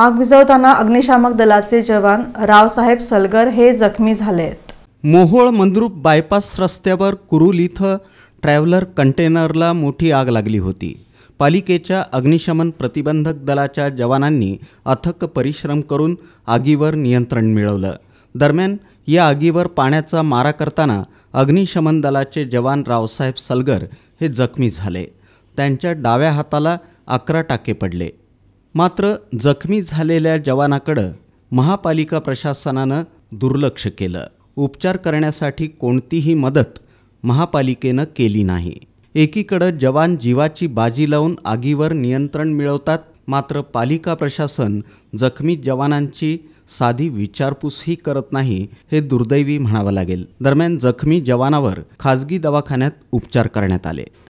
आग विझवताना अग्निशामक दलाचे जवान रावसाहेब सलगर हे जखमी झाले आहेत मोहोळ मंद्रुप बायपास रस्त्यावर कुरुल इथं ट्रॅव्हलर कंटेनरला मोठी आग लागली होती पालिकेच्या अग्निशमन प्रतिबंधक दलाच्या जवानांनी अथक परिश्रम करून आगीवर नियंत्रण मिळवलं दरम्यान या आगीवर पाण्याचा मारा करताना अग्निशमन दलाचे जवान रावसाहेब सलगर हे जखमी झाले त्यांच्या डाव्या हाताला अकरा टाके पडले मात्र जखमी झालेल्या जवानाकडं महापालिका प्रशासनानं दुर्लक्ष केलं उपचार करण्यासाठी कोणतीही मदत महापालिकेनं केली नाही एकीकडं जवान जीवाची बाजी लावून आगीवर नियंत्रण मिळवतात मात्र पालिका प्रशासन जखमी जवानांची साधी विचारपूसही करत नाही हे दुर्दैवी म्हणावं लागेल दरम्यान जखमी जवानावर खाजगी दवाखान्यात उपचार करण्यात आले